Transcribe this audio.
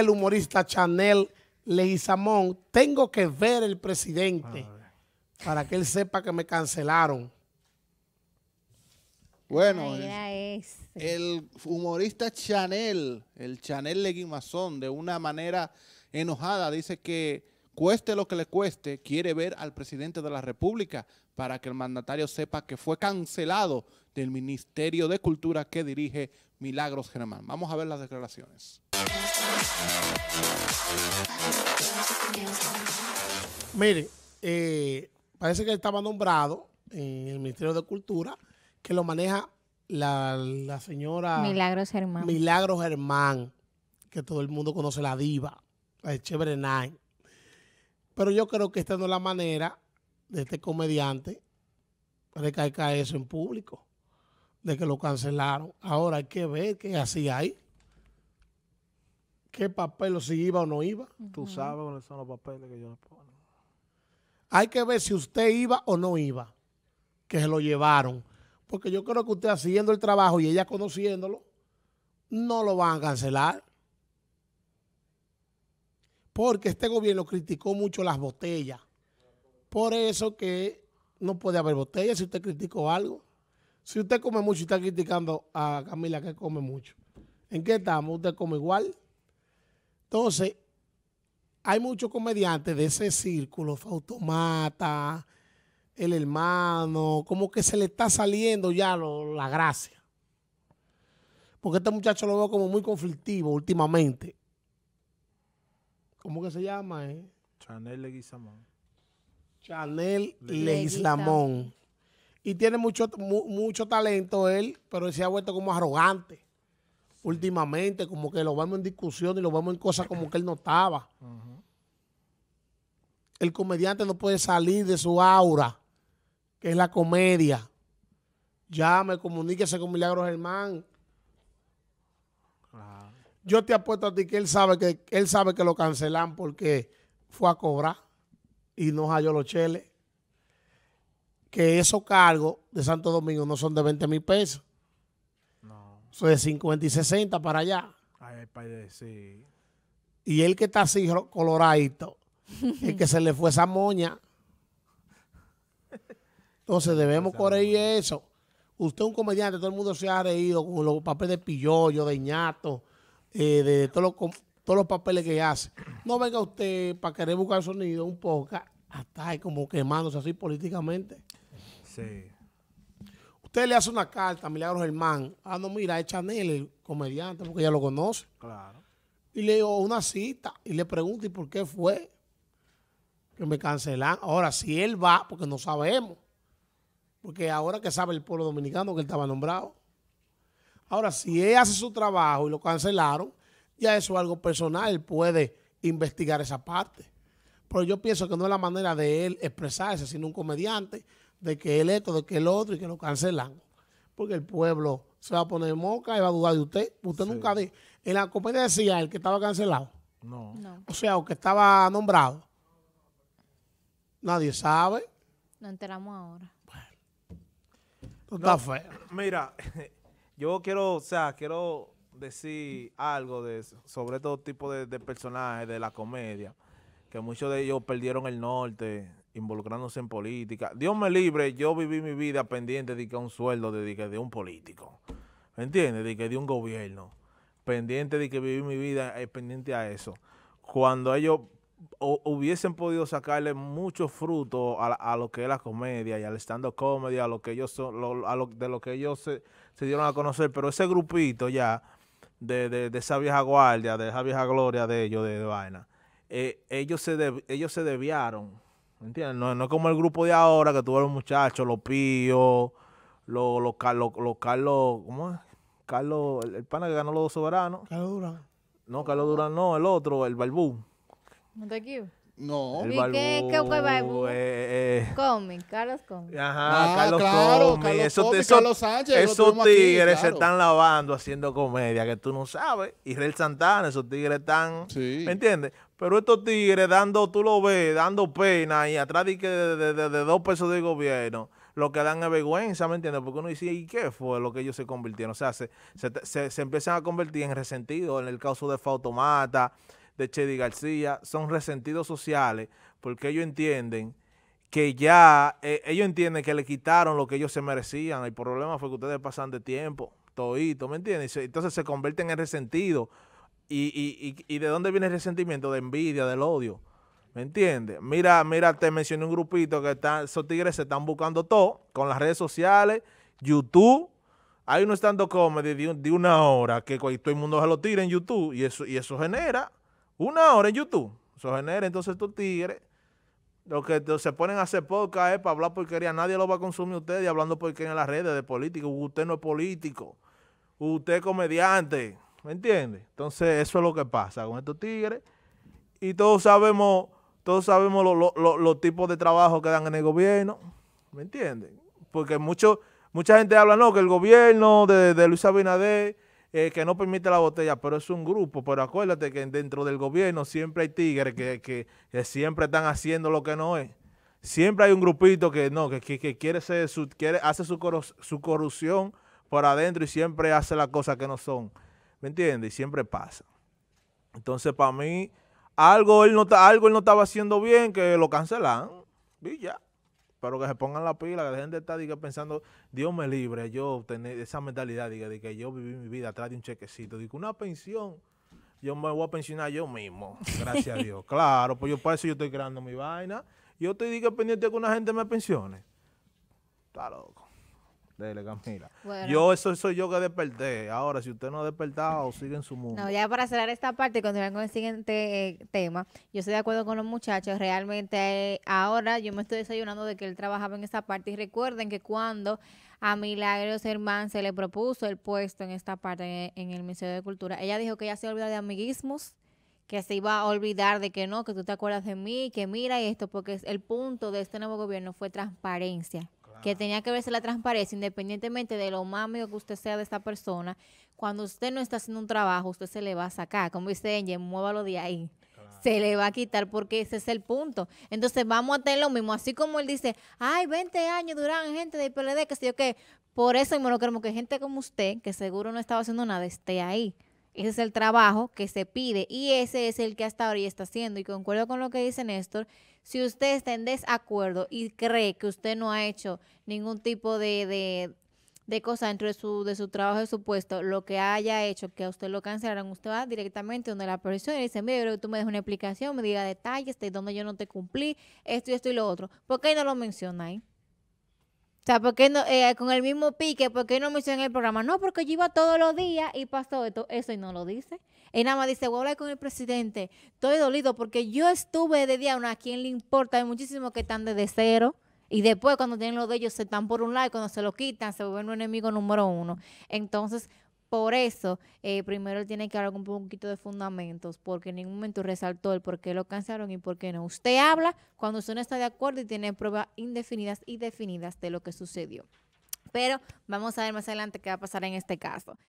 el humorista Chanel Leguizamón, tengo que ver el presidente para que él sepa que me cancelaron. Bueno, el, humorista Chanel, el Chanel Leguizamón, de una manera enojada, dice que cueste lo que le cueste, quiere ver al presidente de la República para que el mandatario sepa que fue cancelado del Ministerio de Cultura que dirige Milagros Germán. Vamos a ver las declaraciones. Mire, eh, parece que estaba nombrado en el Ministerio de Cultura, que lo maneja la, señora... Milagros Germán. Milagros Germán, que todo el mundo conoce la diva, la de pero yo creo que esta no es la manera de este comediante recalcar eso en público, de que lo cancelaron. Ahora hay que ver qué hacía ahí. ¿Qué papel, o si iba o no iba? Tú sabes cuáles son los papeles que yo le pongo. Hay que ver si usted iba o no iba, que se lo llevaron. Porque yo creo que usted haciendo el trabajo y ella conociéndolo, no lo van a cancelar porque este gobierno criticó mucho las botellas. Por eso que no puede haber botellas si usted criticó algo. Si usted come mucho y está criticando a Camila que come mucho, ¿en qué estamos? Usted come igual. Entonces, hay muchos comediantes de ese círculo, Fautomata, el hermano, como que se le está saliendo ya la gracia. Porque este muchacho lo veo como muy conflictivo últimamente. ¿Cómo que se llama, eh? Chanel Leguizamón. Chanel Leguizamón. Y tiene mucho, mucho talento él, pero se ha vuelto como arrogante últimamente, como que lo vemos en discusión y lo vemos en cosas como que él notaba. estaba. El comediante no puede salir de su aura, que es la comedia. Llame, comuníquese con Milagros Germán, yo te apuesto a ti que él sabe que él sabe que lo cancelan porque fue a cobrar y no halló los cheles. Que esos cargos de Santo Domingo no son de 20 mil pesos. No. Son de 50 y 60 para allá. Ay, para sí. Y él que está así coloradito, el que se le fue esa moña. Entonces debemos corregir eso. Usted es un comediante, todo el mundo se ha reído con los papeles de pillollo, de ñato eh, de todos los, todos los papeles que hace. No venga usted para querer buscar sonido un poco, hasta hay como quemándose así políticamente. Sí. Usted le hace una carta a Milagro Germán. Ah, no, mira, es Chanel, el comediante, porque ella lo conoce. Claro. Y le dio una cita y le pregunto, ¿y por qué fue? Que me cancelan. Ahora, si él va, porque no sabemos. Porque ahora que sabe el pueblo dominicano que él estaba nombrado. Ahora, si él hace su trabajo y lo cancelaron, ya eso es algo personal, él puede investigar esa parte. Pero yo pienso que no es la manera de él expresarse, sino un comediante, de que él esto, de que el otro y que lo cancelan. Porque el pueblo se va a poner moca y va a dudar de usted. Usted nunca dijo. En la comedia decía él que estaba cancelado. No. O sea, o que estaba nombrado. Nadie sabe. No enteramos ahora. Bueno. no, está feo. Mira. Yo quiero, o sea, quiero decir algo de sobre todo tipo de, personajes de la comedia, que muchos de ellos perdieron el norte involucrándose en política. Dios me libre, yo viví mi vida pendiente de que un sueldo de, de, un político, ¿me entiendes? De que de un gobierno, pendiente de que viví mi vida eh, pendiente a eso. Cuando ellos hubiesen podido sacarle mucho fruto a, lo que es la comedia y al stand-up comedy, a lo que ellos son, a lo, de lo que ellos se, dieron a conocer, pero ese grupito ya de, de, esa vieja guardia, de esa vieja gloria de ellos, de, vaina, eh, ellos, se de, ellos se desviaron, ¿entiendes? No, es como el grupo de ahora que tuvo los muchachos, los píos, los, los, Carlos, los Carlos, ¿cómo es? Carlos, el, pana que ganó los dos soberanos. Carlos Durán. No, Carlos Durán no, el otro, el Barbú. ¿No te No. El ¿Y qué, eh, eh. Carlos Comi. Ajá, ah, Carlos claro, Esos tigres se están lavando haciendo comedia que tú no sabes. Israel Santana, esos tigres están... ¿Me entiendes? Pero estos tigres dando, tú lo ves, dando pena y atrás de, de, de, dos pesos del gobierno lo que dan es vergüenza, ¿me entiendes? Porque uno dice, ¿y qué fue lo que ellos se convirtieron? O sea, se, se, se, se empiezan a convertir en resentidos, en el caso de Fautomata, de Chedi García son resentidos sociales porque ellos entienden que ya, eh, ellos entienden que le quitaron lo que ellos se merecían. El problema fue que ustedes pasan de tiempo, todito, ¿me entiendes? Entonces se convierten en resentidos. Y, y, de dónde viene el resentimiento? De envidia, del odio. ¿Me entiendes? Mira, mira, te mencioné un grupito que están, esos tigres se están buscando todo con las redes sociales, YouTube. Hay uno estando comedy de, de una hora que todo el mundo se lo tira en YouTube y eso, y eso genera una hora en YouTube. Eso genera entonces estos tigres. los que se ponen a hacer podcast para hablar porquería. Nadie lo va a consumir ustedes hablando porquería en las redes de políticos. Usted no es político. Usted es comediante. ¿Me entiende? Entonces, eso es lo que pasa con estos tigres. Y todos sabemos, todos sabemos los tipos de trabajo que dan en el gobierno. ¿Me entiendes? Porque mucho, mucha gente habla, no, que el gobierno de Luis Abinader eh, que no permite la botella, pero es un grupo. Pero acuérdate que dentro del gobierno siempre hay tigres que, siempre están haciendo lo que no es. Siempre hay un grupito que no, que, quiere ser, quiere, hace su, corrupción por adentro y siempre hace las cosas que no son. ¿Me entiendes? Y siempre pasa. Entonces, para mí, algo él no, algo él no estaba haciendo bien que lo cancelan. Y ya pero que se pongan la pila, que la gente está diga, pensando, Dios me libre, yo tener esa mentalidad diga, de que yo viví mi vida atrás de un chequecito, digo, una pensión, yo me voy a pensionar yo mismo, gracias a Dios. Claro, pues yo para eso yo estoy creando mi vaina, yo estoy diga, pendiente que una gente me pensione. Está loco. Camila. Yo, eso soy yo que desperté. Ahora, si usted no ha despertado, sigue en su mundo. No, ya para cerrar esta parte y continuar con el siguiente eh, tema, yo estoy de acuerdo con los muchachos. Realmente eh, ahora yo me estoy desayunando de que él trabajaba en esta parte. Y recuerden que cuando a Milagros Hermán se le propuso el puesto en esta parte, en, el Museo de Cultura, ella dijo que ya se olvidó de amiguismos que se iba a olvidar de que no, que tú te acuerdas de mí, que mira y esto, porque el punto de este nuevo gobierno fue transparencia que tenía que verse la transparencia, independientemente de lo más amigo que usted sea de esta persona, cuando usted no está haciendo un trabajo, usted se le va a sacar. Como dice Engel, muévalo de ahí. Se le va a quitar porque ese es el punto. Entonces vamos a tener lo mismo. Así como él dice, ay, 20 años duran gente de PLD, que sé yo qué. Por eso y lo queremos que gente como usted, que seguro no estaba haciendo nada, esté ahí. Ese es el trabajo que se pide y ese es el que hasta ahora está haciendo. Y concuerdo con lo que dice Néstor, si usted está en desacuerdo y cree que usted no ha hecho ningún tipo de, cosa dentro de su, de su trabajo, de su puesto, lo que haya hecho, que a usted lo cancelaran, usted va directamente donde la profesión y dice, mire, yo creo tú me dejas una explicación, me diga detalles de donde yo no te cumplí, esto y esto y lo otro. ¿Por qué no lo menciona ahí? O sea, ¿por qué no, eh, con el mismo pique, ¿por qué no me hizo en el programa? No, porque yo iba todos los días y pasó esto, eso y no lo dice. Y nada más dice, voy a hablar con el presidente, estoy dolido porque yo estuve de día, una, ¿a quién le importa? Hay muchísimos que están desde cero. Y después, cuando tienen los de ellos, se están por un lado y cuando se lo quitan, se vuelven un enemigo número uno. Entonces, por eso, eh, primero tiene que hablar con un poquito de fundamentos, porque en ningún momento resaltó el por qué lo cancelaron y por qué no. Usted habla cuando usted no está de acuerdo y tiene pruebas indefinidas y definidas de lo que sucedió. Pero vamos a ver más adelante qué va a pasar en este caso.